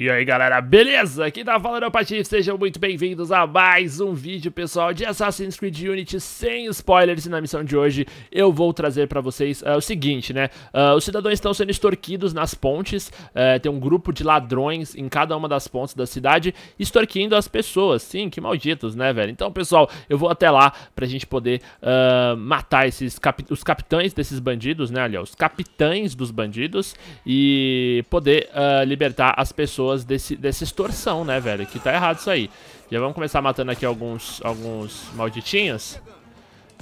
E aí galera, beleza? Aqui tá falando é o Patife, sejam muito bem-vindos a mais um vídeo pessoal de Assassin's Creed Unity sem spoilers e na missão de hoje eu vou trazer pra vocês uh, o seguinte, né? Uh, os cidadãos estão sendo extorquidos nas pontes, uh, tem um grupo de ladrões em cada uma das pontes da cidade extorquindo as pessoas, sim, que malditos, né velho? Então pessoal, eu vou até lá pra gente poder matar esses cap os capitães desses bandidos, né? Ali ó, os capitães dos bandidos e poder libertar as pessoas pessoas desse, dessa extorsão, né, velho? Que tá errado isso aí. Já vamos começar matando aqui alguns, alguns malditinhos.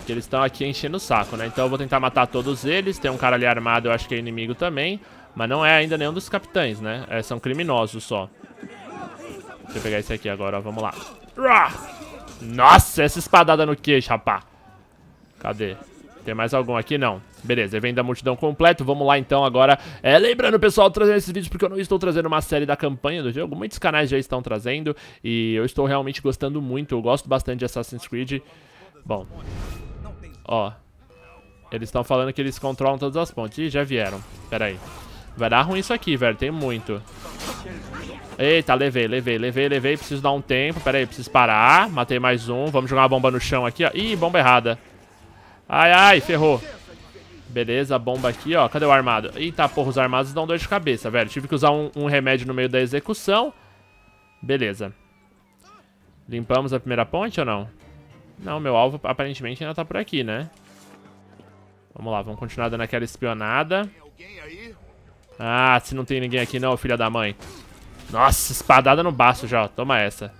Que eles estão aqui enchendo o saco, né? Então eu vou tentar matar todos eles. Tem um cara ali armado, eu acho que é inimigo também. Mas não é ainda nenhum dos capitães, né? É, são criminosos só. Deixa eu pegar esse aqui agora, ó. Vamos lá. Nossa, essa espadada no queixo, rapá. Cadê? Tem mais algum aqui? Não. Beleza, evento da multidão completo. Vamos lá então agora. É, lembrando, pessoal, trazendo esses vídeos porque eu não estou trazendo uma série da campanha do jogo. Muitos canais já estão trazendo e eu estou realmente gostando muito. Eu gosto bastante de Assassin's Creed. Bom. Ó. Eles estão falando que eles controlam todas as pontes. Ih, já vieram. Pera aí. Vai dar ruim isso aqui, velho. Tem muito. Eita, levei, levei, levei, levei. Preciso dar um tempo. Pera aí, preciso parar. Matei mais um. Vamos jogar uma bomba no chão aqui, ó. Ih, bomba errada. Ai, ai, ferrou. Beleza, bomba aqui, ó. Cadê o armado? Eita, porra, os armados dão dor de cabeça, velho. Tive que usar um, um remédio no meio da execução. Beleza. Limpamos a primeira ponte ou não? Não, meu alvo aparentemente ainda tá por aqui, né? Vamos lá, vamos continuar dando aquela espionada. Ah, se não tem ninguém aqui não, filha da mãe. Nossa, espadada no baço já, ó. Toma essa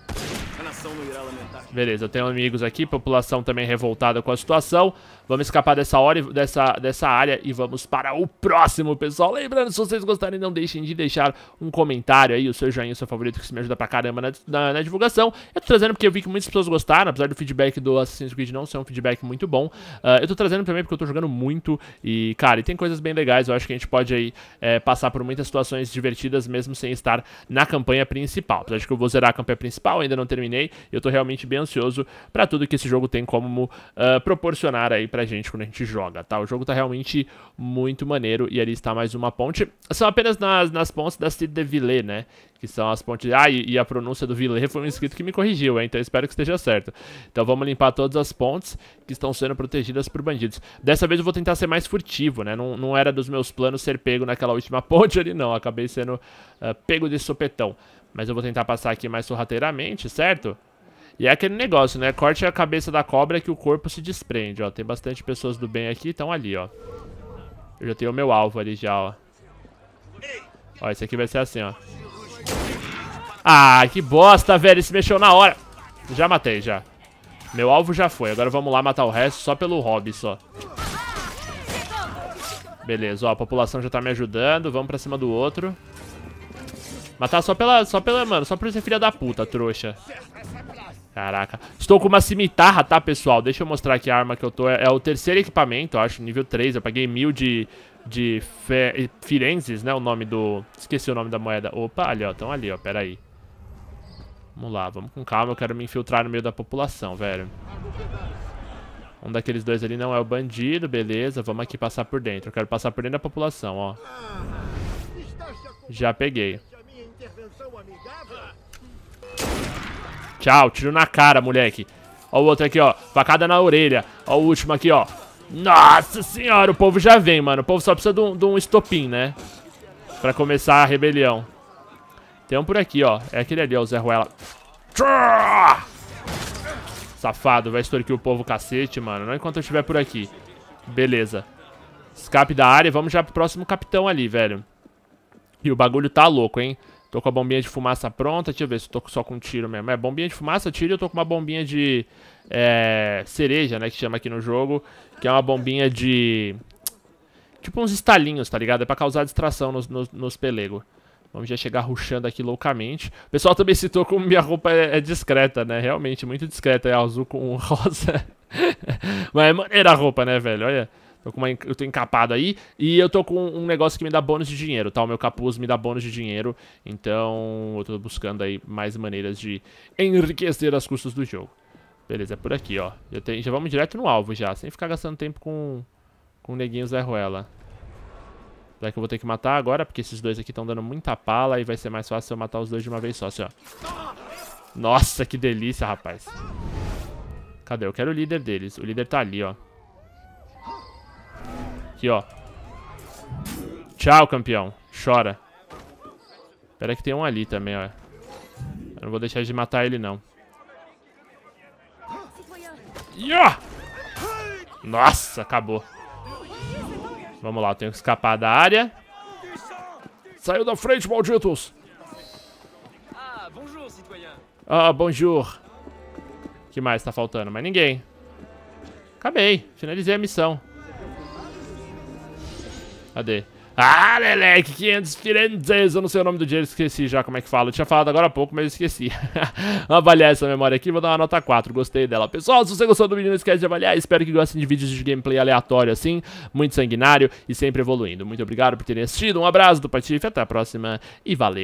beleza, eu tenho amigos aqui, população também revoltada com a situação. Vamos escapar dessa, hora, dessa, dessa área e vamos para o próximo, pessoal. Lembrando, se vocês gostarem, não deixem de deixar um comentário aí, o seu joinha, o seu favorito, que isso me ajuda pra caramba na, na, na, divulgação. Eu tô trazendo porque eu vi que muitas pessoas gostaram, apesar do feedback do Assassin's Creed não ser um feedback muito bom. Uh, eu tô trazendo também porque eu tô jogando muito e, cara, e tem coisas bem legais. Eu acho que a gente pode aí é, passar por muitas situações divertidas mesmo sem estar na campanha principal. Apesar de que eu vou zerar a campanha principal, ainda não terminei, eu tô realmente bem bem ansioso para tudo que esse jogo tem como uh, proporcionar aí pra gente quando a gente joga, tá? O jogo tá realmente muito maneiro e ali está mais uma ponte. São apenas nas, nas pontes da Cid de Villers, né? Que são as pontes... Ah, e, e a pronúncia do Villers foi um inscrito que me corrigiu, hein? Então espero que esteja certo. Então vamos limpar todas as pontes que estão sendo protegidas por bandidos. Dessa vez eu vou tentar ser mais furtivo, né? Não, não era dos meus planos ser pego naquela última ponte ali, não. Acabei sendo uh, pego de sopetão. Mas eu vou tentar passar aqui mais sorrateiramente, certo? E é aquele negócio, né? Corte a cabeça da cobra que o corpo se desprende, ó. Tem bastante pessoas do bem aqui, estão ali, ó. Eu já tenho o meu alvo ali já, ó. Ó, esse aqui vai ser assim, ó. Ah, que bosta, velho. Ele se mexeu na hora. Já matei, já. Meu alvo já foi. Agora vamos lá matar o resto só pelo hobby, só. Beleza, ó. A população já tá me ajudando. Vamos pra cima do outro. Matar só pela... Só pela, mano. Só por ser filha da puta, trouxa. Caraca. Estou com uma cimitarra, tá, pessoal? Deixa eu mostrar aqui a arma que eu tô. É, é o terceiro equipamento, eu acho, nível 3. Eu paguei mil de, de fe... Eh, Firenzes, né? O nome do... Esqueci o nome da moeda. Opa, ali, ó. Estão ali, ó. peraí. Vamos lá, vamos com calma. Eu quero me infiltrar no meio da população, velho. Um daqueles dois ali não é o bandido, beleza. Vamos aqui passar por dentro. Eu quero passar por dentro da população, ó. Ah, Já peguei. Tchau, tiro na cara, moleque. Ó o outro aqui, ó. Facada na orelha. Ó o último aqui, ó. Nossa senhora, o povo já vem, mano. O povo só precisa de um, de um estopim, né? Pra começar a rebelião. Tem um por aqui, ó. É aquele ali, ó, o Zé Ruela. Safado, vai extorquir o povo cacete, mano. Não enquanto eu estiver por aqui. Beleza. Escape da área, vamos já pro próximo capitão ali, velho. E o bagulho tá louco, hein? Tô com a bombinha de fumaça pronta. Deixa eu ver se tô só com tiro mesmo. É, bombinha de fumaça, tiro e eu tô com uma bombinha de é, cereja, né? Que chama aqui no jogo. Que é uma bombinha de... Tipo uns estalinhos, tá ligado? É pra causar distração nos, nos, nos pelegos. Vamos já chegar ruxando aqui loucamente. O pessoal também citou como minha roupa é, é discreta, né? Realmente, muito discreta. É azul com rosa. Mas é maneira a roupa, né, velho? Olha... Tô com uma, eu tô encapado aí. E eu tô com um negócio que me dá bônus de dinheiro, tá? O meu capuz me dá bônus de dinheiro. Então eu tô buscando aí mais maneiras de enriquecer as custas do jogo. Beleza, é por aqui, ó. Já, já vamos direto no alvo já, sem ficar gastando tempo com, com neguinhos da Ruela. Será que eu vou ter que matar agora? Porque esses dois aqui estão dando muita pala e vai ser mais fácil eu matar os dois de uma vez só, assim, ó. Nossa, que delícia, rapaz. Cadê? Eu quero o líder deles. O líder tá ali, ó. Aqui, ó. Tchau, campeão. Chora. Espera que tem um ali também, ó. Eu não vou deixar de matar ele, não. Yeah! Nossa, acabou. Vamos lá, eu tenho que escapar da área. Saiu da frente, malditos! Ah, bonjour, citoyen. Ah, que mais tá faltando? Mas ninguém. Acabei, finalizei a missão. Cadê? Ah, Lelec, 500 Firenzes, eu não sei o nome do dinheiro, esqueci já como é que fala. Eu tinha falado agora há pouco, mas esqueci. Vou avaliar essa memória aqui, vou dar uma nota 4, gostei dela. Pessoal, se você gostou do vídeo, não esquece de avaliar. Espero que gostem de vídeos de gameplay aleatório assim, muito sanguinário e sempre evoluindo. Muito obrigado por terem assistido, um abraço do Patife, até a próxima e valeu.